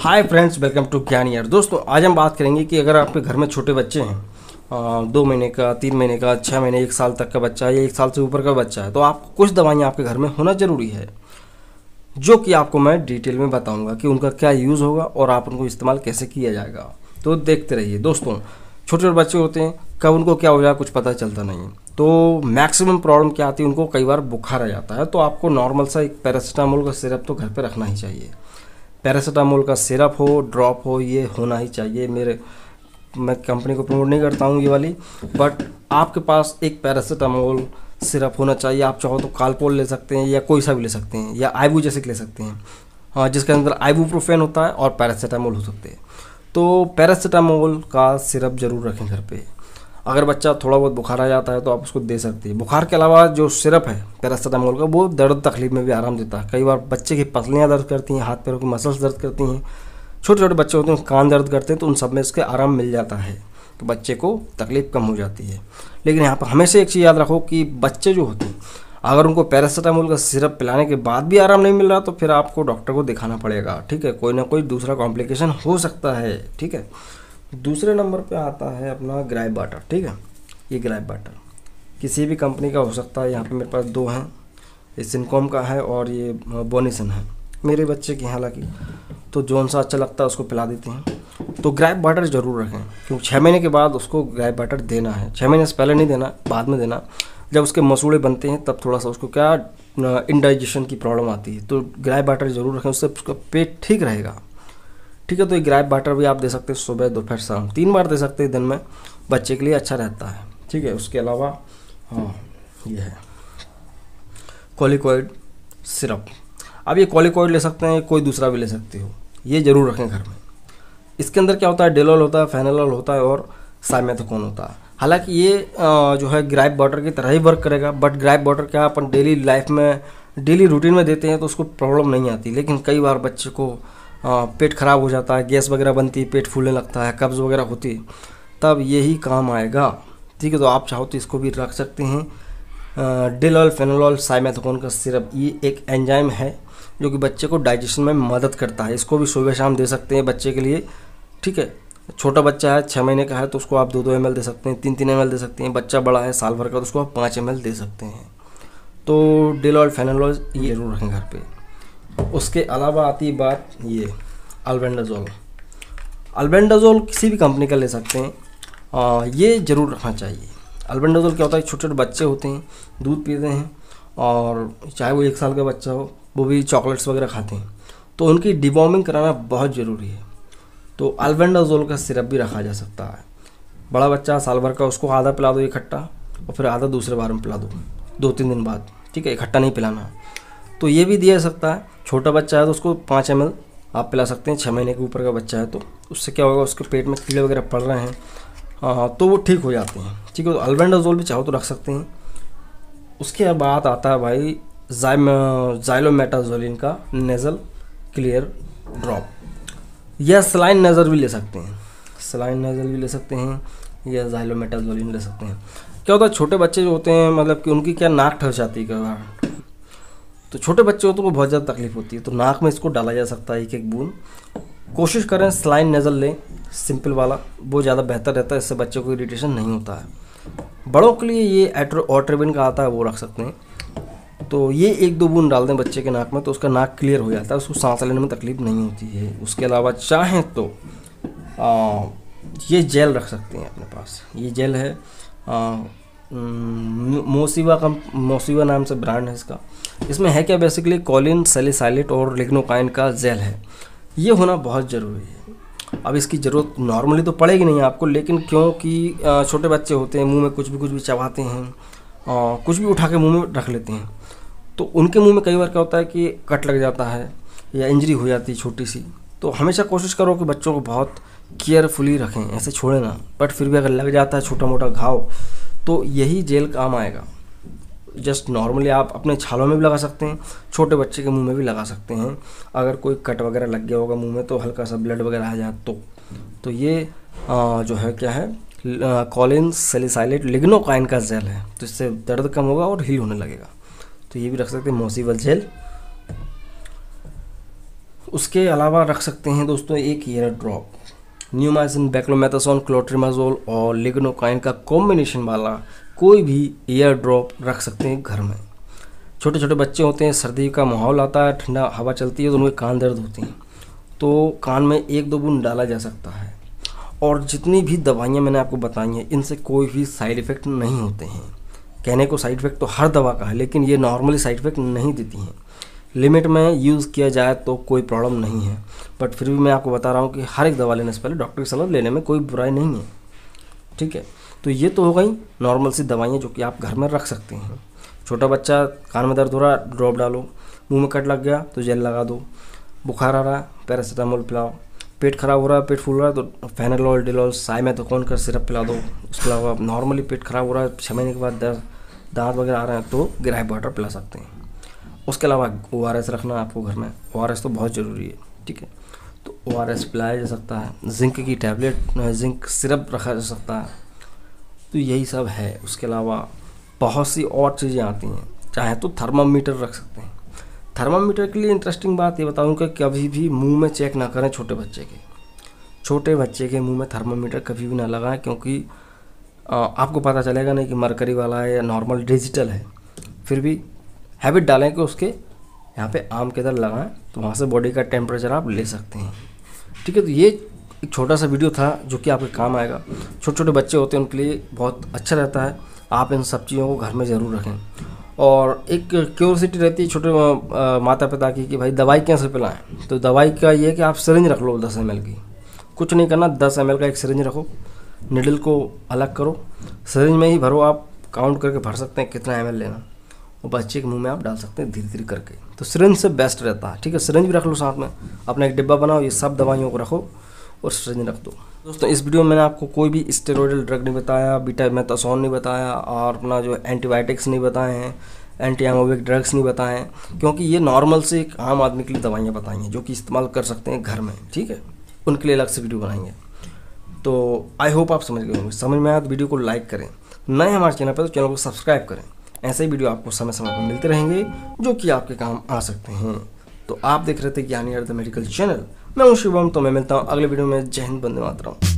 hi friends welcome to ज्ञान यार दोस्तों आज हम बात करेंगे कि अगर आपके घर में छोटे बच्चे हैं दो महीने का तीन महीने का छः महीने एक साल तक का बच्चा या एक साल से ऊपर का बच्चा है तो आपको कुछ दवाइयाँ आपके घर में होना ज़रूरी है जो कि आपको मैं डिटेल में बताऊँगा कि उनका क्या यूज़ होगा और आप उनको इस्तेमाल कैसे किया जाएगा तो देखते रहिए दोस्तों छोटे छोटे बच्चे होते हैं कब उनको क्या हो जाए कुछ पता चलता नहीं तो मैक्सिमम प्रॉब्लम क्या आती है उनको कई बार बुखार आ जाता है तो आपको नॉर्मल सा एक पैरासीटामोल का सिरप तो घर पर रखना ही चाहिए पैरासीटामोल का सिरप हो ड्रॉप हो ये होना ही चाहिए मेरे मैं कंपनी को प्रमोट नहीं करता हूँ ये वाली बट आपके पास एक पैरासीटामोल सिरप होना चाहिए आप चाहो तो कालपोल ले सकते हैं या कोई सा भी ले सकते हैं या आइबू जैसे ले सकते हैं हाँ जिसके अंदर आइबूप्रोफेन होता है और पैरासीटामोल हो सकते हैं तो पैरासीटामोल का सिरप ज़रूर रखें घर पर अगर बच्चा थोड़ा बहुत बुखार आ जाता है तो आप उसको दे सकती है बुखार के अलावा जो सिरप है पैरासीटामोल का वो दर्द तकलीफ में भी आराम देता है कई बार बच्चे की पसलियाँ दर्द करती हैं हाथ पैरों की मसल्स दर्द करती हैं छोटे छोटे बच्चे होते हैं कान दर्द करते हैं तो उन सब में इसके आराम मिल जाता है तो बच्चे को तकलीफ़ कम हो जाती है लेकिन यहाँ पर हमेशा एक चीज़ याद रखो कि बच्चे जो होते हैं अगर उनको पैरासीटामोल का सिरप पिलाने के बाद भी आराम नहीं मिल रहा तो फिर आपको डॉक्टर को दिखाना पड़ेगा ठीक है कोई ना कोई दूसरा कॉम्प्लिकेशन हो सकता है ठीक है दूसरे नंबर पे आता है अपना ग्राइप बाटर ठीक है ये ग्राइप बाटर किसी भी कंपनी का हो सकता है यहाँ पे मेरे पास दो हैं ये सिनकॉम का है और ये बोनीसन हाँ, है मेरे बच्चे की हालांकि तो जौन सा अच्छा लगता है उसको पिला देते हैं तो ग्राइप बाटर ज़रूर रखें क्योंकि छः महीने के बाद उसको ग्राइप बाटर देना है छः महीने से पहले नहीं देना बाद में देना जब उसके मसूड़े बनते हैं तब थोड़ा सा उसको क्या इंडाइजेशन की प्रॉब्लम आती है तो ग्राइप बाटर ज़रूर रखें उससे उसका पेट ठीक रहेगा ठीक है तो ये ग्रैप बाटर भी आप दे सकते हैं सुबह दोपहर शाम तीन बार दे सकते हैं दिन में बच्चे के लिए अच्छा रहता है ठीक है उसके अलावा हाँ ये है कॉलिकॉइड सिरप आप ये कॉलिकॉइड ले सकते हैं कोई दूसरा भी ले सकते हो ये ज़रूर रखें घर में इसके अंदर क्या होता है डेलॉल होता है फेनेलॉल होता है और साइमेथोकोन होता है हालांकि ये जो है ग्राइप बॉटर की तरह ही वर्क करेगा बट ग्राइप बॉटर क्या अपन डेली लाइफ में डेली रूटीन में देते हैं तो उसको प्रॉब्लम नहीं आती लेकिन कई बार बच्चे को पेट खराब हो जाता है गैस वगैरह बनती है पेट फूलने लगता है कब्ज़ वगैरह होती है तब यही काम आएगा ठीक है तो आप चाहो तो इसको भी रख सकते हैं डिलॉल फेनोलॉल साइमेथकोन का सिरप ये एक एंजाइम है जो कि बच्चे को डाइजेशन में मदद करता है इसको भी सुबह शाम दे सकते हैं बच्चे के लिए ठीक है छोटा बच्चा है छः महीने का है तो उसको आप दो दो एम दे सकते हैं तीन तीन एम दे सकते हैं बच्चा बड़ा है साल भर का तो उसको आप पाँच एम दे सकते हैं तो डिलॉल फेनोलॉल ये जरूर रखें घर पर उसके अलावा आती है बात ये अल्बेंडाजोल अल्बेंडाजोल किसी भी कंपनी का ले सकते हैं आ, ये ज़रूर रखना चाहिए अल्बेंडाजोल क्या होता है छोटे छोटे बच्चे होते हैं दूध पीते हैं और चाहे वो एक साल का बच्चा हो वो भी चॉकलेट्स वगैरह खाते हैं तो उनकी डिबॉमिंग कराना बहुत ज़रूरी है तो अल्बेंडाजोल का सिरप भी रखा जा सकता है बड़ा बच्चा साल भर का उसको आधा पिला दो इकट्ठा और फिर आधा दूसरे बार में पिला दो दो तीन दिन बाद ठीक है इकट्ठा नहीं पिलाना तो ये भी दिया सकता है छोटा बच्चा है तो उसको पाँच एम आप पिला सकते हैं छः महीने के ऊपर का बच्चा है तो उससे क्या होगा उसके पेट में कीड़े वगैरह पड़ रहे हैं आ, हाँ, तो वो ठीक हो जाते हैं ठीक है तो अल्बेंडाजोल भी चाहो तो रख सकते हैं उसके बाद आता है भाई जाइलोमेटाजोलिन का नेज़ल क्लियर ड्रॉप या सलाइन नज़र भी ले सकते हैं सलाइन नज़र भी ले सकते हैं या जाइलोमेटाजोलिन ले सकते हैं क्या होता है छोटे बच्चे जो होते हैं मतलब कि उनकी क्या नाक ठस जाती है कई बार तो छोटे बच्चे हो तो बहुत ज़्यादा तकलीफ होती है तो नाक में इसको डाला जा सकता है एक एक बूंद कोशिश करें स्लाइन नज़ल लें सिंपल वाला वो ज़्यादा बेहतर रहता है इससे बच्चों को इरीटेशन नहीं होता है बड़ों के लिए ये ऑट्रेबिन का आता है वो रख सकते हैं तो ये एक दो बूंद डाल दें बच्चे के नाक में तो उसका नाक क्लियर हो जाता है उसको सांस लेने में तकलीफ नहीं होती है उसके अलावा चाहें तो आ, ये जेल रख सकते हैं अपने पास ये जेल है आ, मोसीवा का मोसीवा नाम से ब्रांड है इसका इसमें है क्या बेसिकली कॉलिन सेलिसाइलेट और लिग्नोकाइन का जेल है ये होना बहुत ज़रूरी है अब इसकी ज़रूरत नॉर्मली तो पड़ेगी नहीं आपको लेकिन क्योंकि छोटे बच्चे होते हैं मुंह में कुछ भी कुछ भी चबाते हैं और कुछ भी उठा के मुँह में रख लेते हैं तो उनके मुँह में कई बार क्या होता है कि कट लग जाता है या इंजरी हो जाती है छोटी सी तो हमेशा कोशिश करो कि बच्चों को बहुत केयरफुली रखें ऐसे छोड़े ना बट फिर भी अगर लग जाता है छोटा मोटा घाव तो यही जेल काम आएगा जस्ट नॉर्मली आप अपने छालों में भी लगा सकते हैं छोटे बच्चे के मुंह में भी लगा सकते हैं अगर कोई कट वगैरह लग गया होगा मुंह में तो हल्का सा ब्लड वगैरह आ जाए तो तो ये आ, जो है क्या है कॉलिन सेलिसाइलेट लिग्नोकाइन का जेल है तो इससे दर्द कम होगा और हील होने लगेगा तो ये भी रख सकते हैं मोसीबल जेल उसके अलावा रख सकते हैं दोस्तों एक ear drop neomycin beclomethasone clotrimazole और लिग्नोकाइन का कॉम्बिनेशन वाला कोई भी एयर ड्रॉप रख सकते हैं घर में छोटे छोटे बच्चे होते हैं सर्दी का माहौल आता है ठंडा हवा चलती है तो उनके कान दर्द होते हैं तो कान में एक दो बूंद डाला जा सकता है और जितनी भी दवाइयाँ मैंने आपको बताई हैं इनसे कोई भी साइड इफ़ेक्ट नहीं होते हैं कहने को साइड इफ़ेक्ट तो हर दवा का है लेकिन ये नॉर्मली साइड इफ़ेक्ट नहीं देती हैं लिमिट में यूज़ किया जाए तो कोई प्रॉब्लम नहीं है बट फिर भी मैं आपको बता रहा हूँ कि हर एक दवा लेने से पहले डॉक्टर की सलाह लेने में कोई बुराई नहीं है ठीक है तो ये तो हो गई नॉर्मल सी दवाइयाँ जो कि आप घर में रख सकते हैं छोटा बच्चा कान में दर्द हो रहा ड्रॉप डालो मुंह में कट लग गया तो जेल लगा दो बुखार आ रहा है पैरासीटामोल पिलाओ पेट खराब हो रहा है पेट फूल रहा है तो फेनालॉल डिलॉल साय में कौन कर सिरप पिला दो उसके अलावा नॉर्मली पेट खराब हो रहा है छः महीने के बाद दर्द दांत वगैरह आ रहे हैं तो ग्राइप वाटर पिला सकते हैं उसके अलावा ओ आर एस रखना आपको घर में ओ आर एस तो बहुत ज़रूरी है ठीक है तो ओ आर एस पिलाया जा सकता है जिंक की टैबलेट जिंक सिरप रखा जा सकता है तो यही सब है उसके अलावा बहुत सी और चीज़ें आती हैं चाहे तो थर्मामीटर रख सकते हैं थर्मामीटर के लिए इंटरेस्टिंग बात ये बताऊँ कि कभी भी मुंह में चेक ना करें छोटे बच्चे के छोटे बच्चे के मुंह में थर्मामीटर कभी भी ना लगाएं क्योंकि आपको पता चलेगा नहीं कि मरकरी वाला है या नॉर्मल डिजिटल है फिर भी हैबिट डालें कि उसके यहाँ पे आम के अंदर लगाएं तो वहाँ से बॉडी का टेम्परेचर आप ले सकते हैं ठीक है तो ये एक छोटा सा वीडियो था जो कि आपके काम आएगा छोटे छोटे बच्चे होते हैं उनके लिए बहुत अच्छा रहता है आप इन सब चीज़ों को घर में ज़रूर रखें और एक क्यूरसिटी रहती है छोटे माता पिता की कि भाई दवाई कैसे पिलाएं तो दवाई का ये कि आप सिरिंज रख लो दस एम की कुछ नहीं करना दस एम का एक सिरिंज रखो निडल को अलग करो सिरिंज में ही भरो आप काउंट करके भर सकते हैं कितना एम लेना वो बच्चे के मुंह में आप डाल सकते हैं धीरे धीरे करके तो सरेंज से बेस्ट रहता है ठीक है सरेंज भी रख लो साथ में अपना एक डिब्बा बनाओ ये सब दवाइयों को रखो और सरेंज रख दो दोस्तों इस वीडियो में मैंने आपको कोई भी स्टेरॉयडल ड्रग नहीं बताया बीटा मेथासोन नहीं बताया और अपना जो एंटीबायोटिक्स नहीं बताए हैं एंटी एमोविक ड्रग्स नहीं बताएं क्योंकि ये नॉर्मल से एक आम आदमी के लिए दवाइयाँ बताई हैं जो कि इस्तेमाल कर सकते हैं घर में ठीक है उनके लिए अलग से वीडियो बनाएंगे तो आई होप आप समझ गए होंगे समझ में आया तो वीडियो को लाइक करें नए हमारे चैनल पर तो चैनल को सब्सक्राइब करें ऐसे वीडियो आपको समय समय पर मिलते रहेंगे जो कि आपके काम आ सकते हैं तो आप देख रहे थे ज्ञानी अर्थ मेडिकल चैनल मैं हूं शिवम तो मैं मिलता हूँ अगले वीडियो में जय हिंद बंदे मातरम